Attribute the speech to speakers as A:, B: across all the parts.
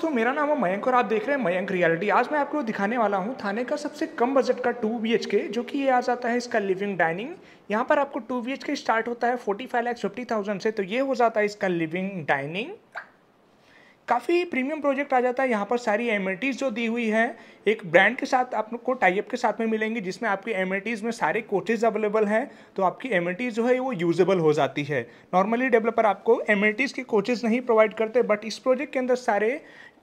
A: तो मेरा नाम है मयंक और आप देख रहे हैं मयंक रियलिटी आज मैं आपको दिखाने वाला हूँ थाने का सबसे कम बजट का टू बी के जो कि ये आ जाता है इसका लिविंग डाइनिंग यहाँ पर आपको टू बी के स्टार्ट होता है forty five lakh fifty thousand से तो ये हो जाता है इसका लिविंग डाइनिंग काफ़ी प्रीमियम प्रोजेक्ट आ जाता है यहाँ पर सारी एमिटीज़ जो दी हुई है एक ब्रांड के साथ आपको टाइप के साथ में मिलेंगी जिसमें आपकी एमिटीज़ में सारे कोचेज अवेलेबल हैं तो आपकी एमिटीज़ जो है वो यूजेबल हो जाती है नॉर्मली डेवलपर आपको एमिटीज़ के कोचेज नहीं प्रोवाइड करते बट इस प्रोजेक्ट के अंदर सारे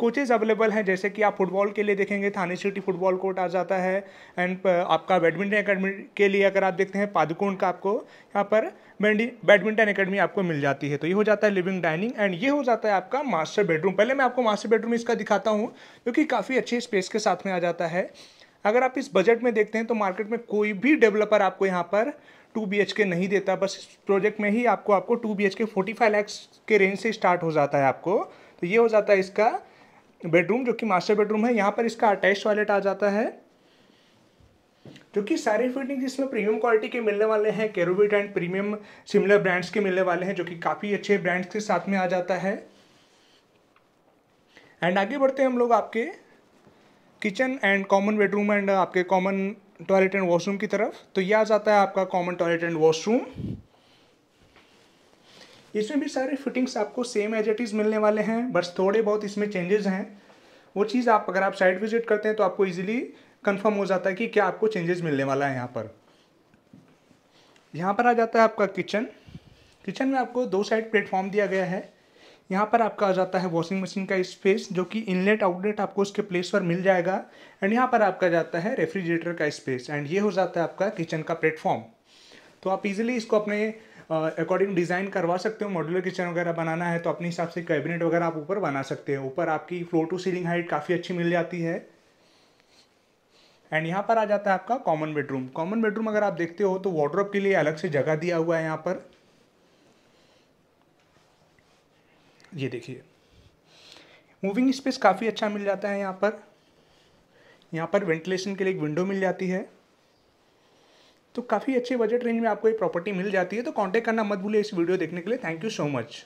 A: कोचेज अवेलेबल हैं जैसे कि आप फुटबॉल के लिए देखेंगे थाने सिटी फुटबॉल कोर्ट आ जाता है एंड uh, आपका बैडमिंटन अकेडमी के लिए अगर आप देखते हैं पादुकोण का आपको यहाँ पर बैडमिंटन अकेडमी आपको मिल जाती है तो ये हो जाता है लिविंग डाइनिंग एंड ये हो जाता है आपका मास्टर बेडरूम पहले मैं आपको मास्टर बेडरूम इसका दिखाता हूँ क्योंकि काफ़ी अच्छे स्पेस के साथ में आ जाता है अगर आप इस बजट में देखते हैं तो मार्केट में कोई भी डेवलपर आपको यहाँ पर टू बी के नहीं देता बस इस प्रोजेक्ट में ही आपको आपको two B H K forty five lakhs के रेंज से स्टार्ट हो जाता है आपको तो ये हो जाता है इसका बेडरूम जो कि मास्टर बेडरूम है यहाँ पर इसका अटैच टॉयलेट आ जाता है जो कि सारी फिटिंग इसमें प्रीमियम क्वालिटी के मिलने वाले हैं Kerovit and premium similar brands के मिलने वाले हैं जो कि काफ़ी अच्छे ब्रांड्स के साथ में आ जाता है एंड आगे बढ़ते हैं हम लोग आपके kitchen and common bedroom and आपके कॉमन टॉयलेट एंड वॉशरूम की तरफ तो यह आ जाता है आपका कॉमन टॉयलेट एंड वॉशरूम इसमें भी सारे फिटिंग्स आपको सेम एज इट इज़ मिलने वाले हैं बस थोड़े बहुत इसमें चेंजेस हैं वो चीज़ आप अगर आप साइट विजिट करते हैं तो आपको ईजिली कन्फर्म हो जाता है कि क्या आपको चेंजेस मिलने वाला है यहाँ पर यहाँ पर आ जाता है आपका किचन किचन में आपको दो साइड प्लेटफॉर्म दिया गया है यहाँ पर आपका आ जाता है वॉशिंग मशीन का स्पेस जो कि इनलेट आउटलेट आपको उसके प्लेस पर मिल जाएगा एंड यहाँ पर आपका जाता है रेफ्रिजरेटर का स्पेस एंड ये हो जाता है आपका किचन का प्लेटफॉर्म तो आप इजीली इसको अपने अकॉर्डिंग डिज़ाइन करवा सकते हो मॉड्यूलर किचन वगैरह बनाना है तो अपने हिसाब से कैबिनेट वगैरह आप ऊपर बना सकते हैं ऊपर आपकी फ्लोर टू सीलिंग हाइट काफ़ी अच्छी मिल जाती है एंड यहाँ पर आ जाता है आपका कॉमन बेडरूम कॉमन बेडरूम अगर आप देखते हो तो वार्ड्रोप के लिए अलग से जगह दिया हुआ है यहाँ पर ये देखिए मूविंग स्पेस काफ़ी अच्छा मिल जाता है यहाँ पर यहाँ पर वेंटिलेशन के लिए एक विंडो मिल जाती है तो काफ़ी अच्छे बजट रेंज में आपको ये प्रॉपर्टी मिल जाती है तो कॉन्टैक्ट करना मत भूलिए इस वीडियो देखने के लिए थैंक यू सो मच